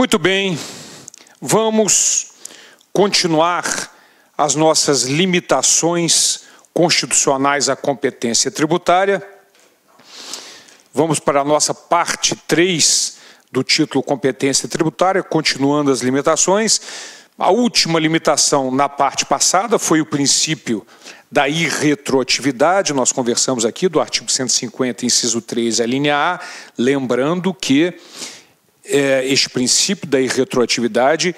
Muito bem, vamos continuar as nossas limitações constitucionais à competência tributária. Vamos para a nossa parte 3 do título Competência Tributária, continuando as limitações. A última limitação na parte passada foi o princípio da irretroatividade, nós conversamos aqui do artigo 150, inciso 3, a linha A, lembrando que é, este princípio da irretroatividade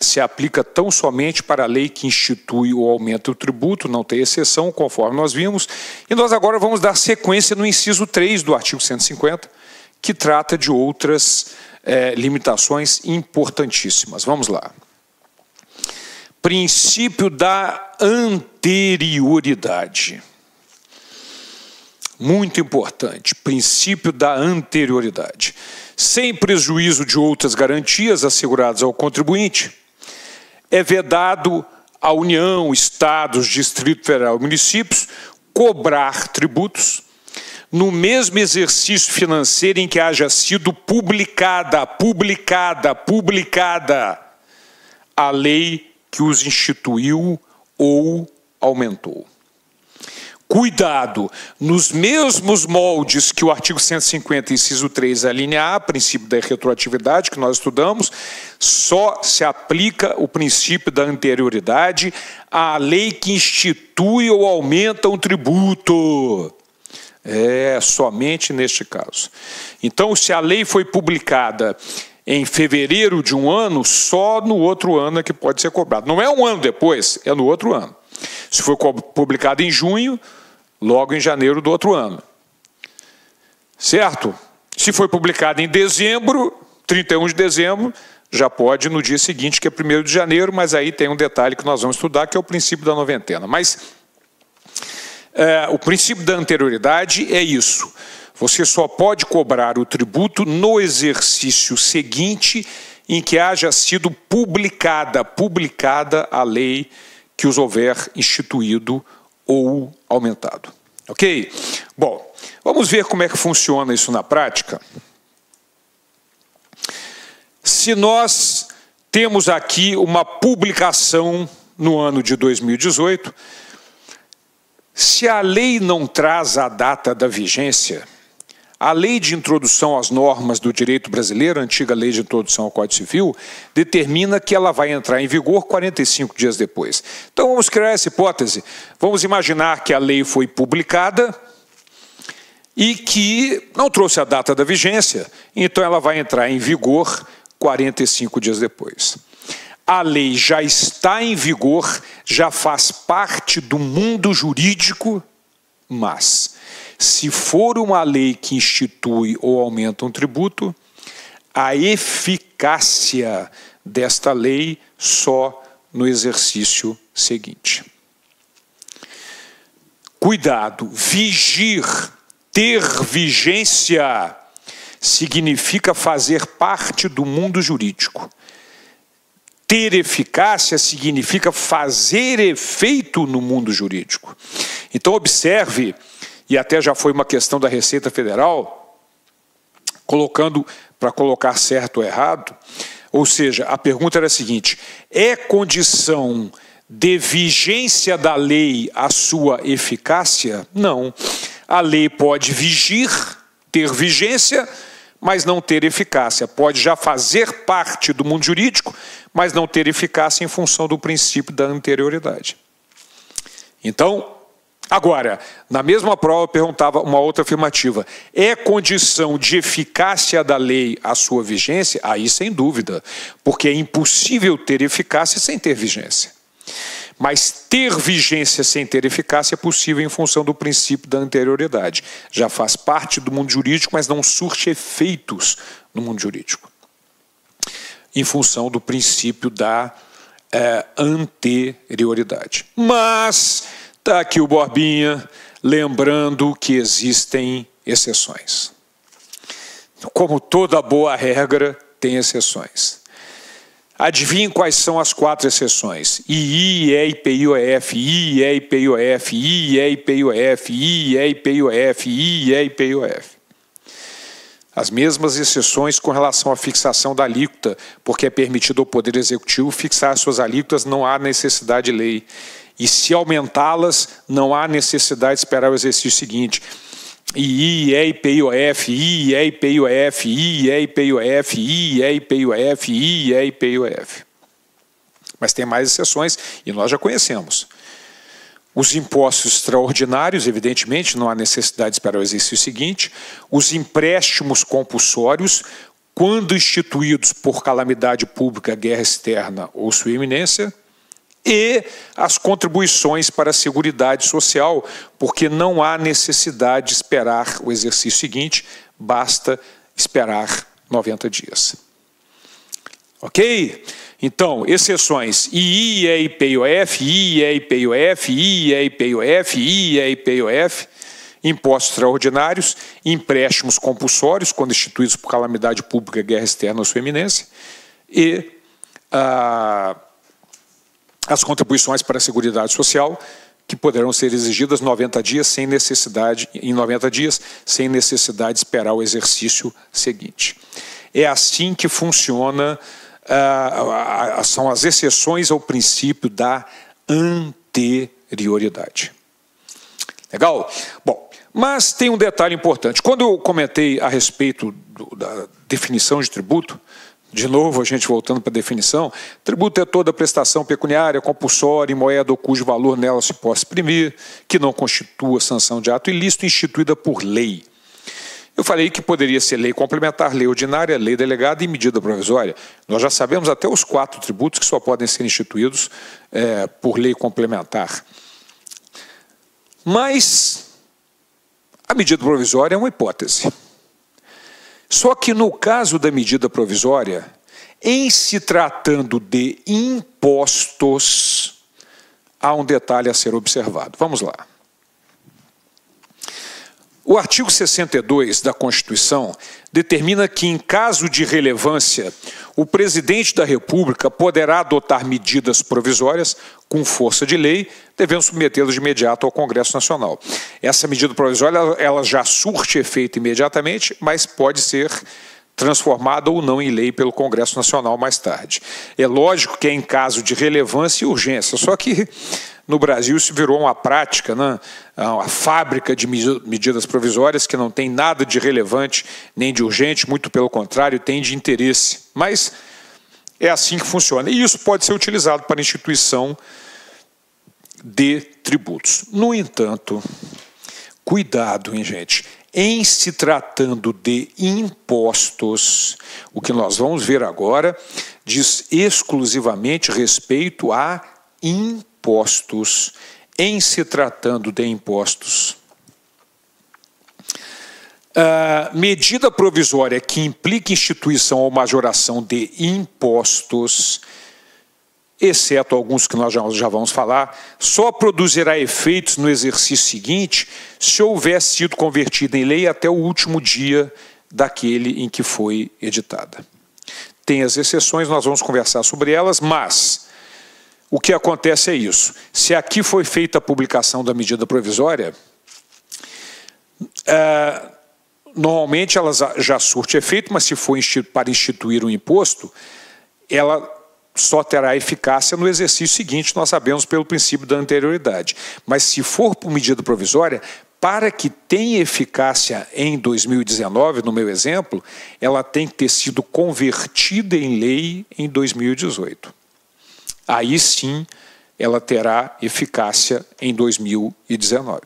se aplica tão somente para a lei que institui o aumento do tributo, não tem exceção, conforme nós vimos. E nós agora vamos dar sequência no inciso 3 do artigo 150, que trata de outras é, limitações importantíssimas. Vamos lá. Princípio da anterioridade. Muito importante, princípio da anterioridade sem prejuízo de outras garantias asseguradas ao contribuinte, é vedado à União, Estados, Distrito Federal e municípios cobrar tributos no mesmo exercício financeiro em que haja sido publicada, publicada, publicada a lei que os instituiu ou aumentou. Cuidado, nos mesmos moldes que o artigo 150, inciso 3, a linha A, princípio da retroatividade que nós estudamos, só se aplica o princípio da anterioridade à lei que institui ou aumenta um tributo. É, somente neste caso. Então, se a lei foi publicada em fevereiro de um ano, só no outro ano é que pode ser cobrado. Não é um ano depois, é no outro ano. Se foi publicado em junho, logo em janeiro do outro ano. Certo? Se foi publicado em dezembro, 31 de dezembro, já pode no dia seguinte, que é 1 de janeiro, mas aí tem um detalhe que nós vamos estudar, que é o princípio da noventena. Mas é, o princípio da anterioridade é isso. Você só pode cobrar o tributo no exercício seguinte em que haja sido publicada, publicada a lei que os houver instituído ou aumentado. Ok? Bom, vamos ver como é que funciona isso na prática. Se nós temos aqui uma publicação no ano de 2018, se a lei não traz a data da vigência, a lei de introdução às normas do direito brasileiro, a antiga lei de introdução ao Código Civil, determina que ela vai entrar em vigor 45 dias depois. Então vamos criar essa hipótese. Vamos imaginar que a lei foi publicada e que não trouxe a data da vigência, então ela vai entrar em vigor 45 dias depois. A lei já está em vigor, já faz parte do mundo jurídico, mas se for uma lei que institui ou aumenta um tributo, a eficácia desta lei só no exercício seguinte. Cuidado, vigir, ter vigência significa fazer parte do mundo jurídico. Ter eficácia significa fazer efeito no mundo jurídico. Então, observe e até já foi uma questão da Receita Federal, colocando para colocar certo ou errado. Ou seja, a pergunta era a seguinte: é condição de vigência da lei a sua eficácia? Não. A lei pode vigir, ter vigência, mas não ter eficácia. Pode já fazer parte do mundo jurídico, mas não ter eficácia em função do princípio da anterioridade. Então, Agora, na mesma prova, perguntava uma outra afirmativa: é condição de eficácia da lei a sua vigência? Aí, sem dúvida, porque é impossível ter eficácia sem ter vigência. Mas ter vigência sem ter eficácia é possível em função do princípio da anterioridade. Já faz parte do mundo jurídico, mas não surge efeitos no mundo jurídico. Em função do princípio da é, anterioridade. Mas Está aqui o Borbinha lembrando que existem exceções. Como toda boa regra, tem exceções. adivinhe quais são as quatro exceções? II, IE, IPIOF, IE, IPIOF, IE, IPIOF, IE, IPIOF, IE, IPIOF. As mesmas exceções com relação à fixação da alíquota, porque é permitido ao Poder Executivo fixar suas alíquotas, não há necessidade de lei. E se aumentá-las, não há necessidade de esperar o exercício seguinte. I e P F, I e P F, I e P F, I e P F, I e O F. Mas tem mais exceções e nós já conhecemos. Os impostos extraordinários, evidentemente, não há necessidade para o exercício seguinte. Os empréstimos compulsórios, quando instituídos por calamidade pública, guerra externa ou sua iminência e as contribuições para a Seguridade Social, porque não há necessidade de esperar o exercício seguinte, basta esperar 90 dias. Ok? Então, exceções II, IEIPOF, IEIPOF, IEIPOF, impostos extraordinários, empréstimos compulsórios, quando instituídos por calamidade pública, guerra externa ou sua eminência, e ah, as contribuições para a Seguridade Social, que poderão ser exigidas 90 dias sem necessidade em 90 dias, sem necessidade de esperar o exercício seguinte. É assim que funciona ah, são as exceções ao princípio da anterioridade. Legal? Bom, mas tem um detalhe importante. Quando eu comentei a respeito do, da definição de tributo, de novo, a gente voltando para a definição, tributo é toda prestação pecuniária, compulsória em moeda ou cujo valor nela se possa exprimir que não constitua sanção de ato ilícito instituída por lei. Eu falei que poderia ser lei complementar, lei ordinária, lei delegada e medida provisória. Nós já sabemos até os quatro tributos que só podem ser instituídos é, por lei complementar. Mas a medida provisória é uma hipótese. Só que no caso da medida provisória, em se tratando de impostos, há um detalhe a ser observado. Vamos lá. O artigo 62 da Constituição determina que, em caso de relevância, o presidente da República poderá adotar medidas provisórias com força de lei, devendo submetê-las de imediato ao Congresso Nacional. Essa medida provisória ela já surte efeito imediatamente, mas pode ser transformada ou não em lei pelo Congresso Nacional mais tarde. É lógico que é em caso de relevância e urgência, só que no Brasil isso virou uma prática, né? uma fábrica de medidas provisórias que não tem nada de relevante nem de urgente, muito pelo contrário, tem de interesse. Mas é assim que funciona. E isso pode ser utilizado para a instituição de tributos. No entanto, cuidado, hein, gente? Em se tratando de impostos, o que nós vamos ver agora diz exclusivamente respeito a impostos impostos, em se tratando de impostos. Uh, medida provisória que implica instituição ou majoração de impostos, exceto alguns que nós já, já vamos falar, só produzirá efeitos no exercício seguinte se houver sido convertida em lei até o último dia daquele em que foi editada. Tem as exceções, nós vamos conversar sobre elas, mas o que acontece é isso. Se aqui foi feita a publicação da medida provisória, é, normalmente ela já surte efeito, mas se for para instituir um imposto, ela só terá eficácia no exercício seguinte, nós sabemos pelo princípio da anterioridade. Mas se for por medida provisória, para que tenha eficácia em 2019, no meu exemplo, ela tem que ter sido convertida em lei em 2018 aí sim ela terá eficácia em 2019.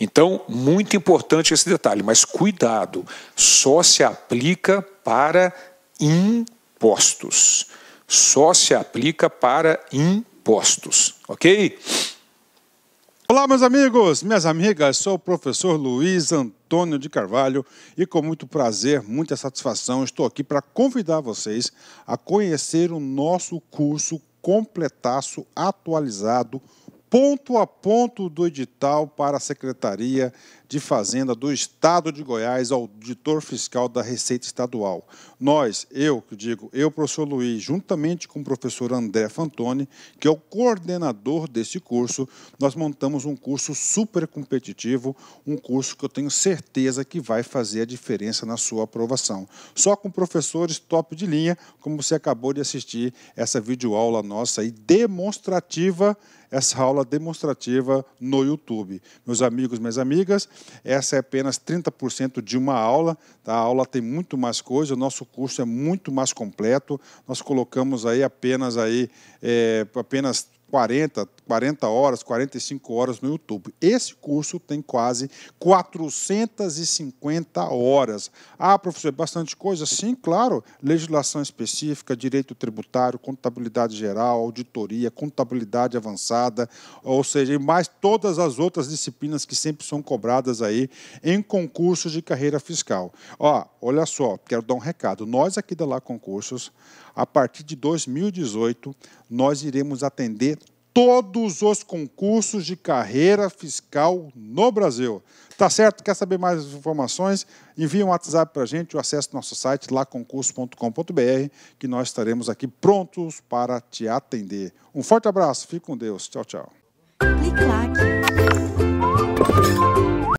Então, muito importante esse detalhe, mas cuidado, só se aplica para impostos. Só se aplica para impostos, ok? Olá, meus amigos, minhas amigas, sou o professor Luiz Antônio de Carvalho e com muito prazer, muita satisfação, estou aqui para convidar vocês a conhecer o nosso curso completaço atualizado ponto a ponto do edital para a Secretaria de Fazenda do Estado de Goiás, auditor fiscal da Receita Estadual. Nós, eu que digo, eu, professor Luiz, juntamente com o professor André Fantoni, que é o coordenador desse curso, nós montamos um curso super competitivo, um curso que eu tenho certeza que vai fazer a diferença na sua aprovação. Só com professores top de linha, como você acabou de assistir essa videoaula nossa e demonstrativa essa aula demonstrativa no YouTube. Meus amigos, minhas amigas, essa é apenas 30% de uma aula. Tá? A aula tem muito mais coisa, o nosso curso é muito mais completo. Nós colocamos aí apenas aí é, apenas 40, 40 horas, 45 horas no YouTube. Esse curso tem quase 450 horas. Ah, professor, é bastante coisa? Sim, claro. Legislação específica, direito tributário, contabilidade geral, auditoria, contabilidade avançada, ou seja, e mais todas as outras disciplinas que sempre são cobradas aí em concursos de carreira fiscal. Ó, olha só, quero dar um recado. Nós aqui da Lá Concursos, a partir de 2018, nós iremos atender todos os concursos de carreira fiscal no Brasil. Tá certo? Quer saber mais informações? Envie um WhatsApp para a gente ou acesse nosso site laconcurso.com.br que nós estaremos aqui prontos para te atender. Um forte abraço, fique com Deus. Tchau, tchau. Clique lá.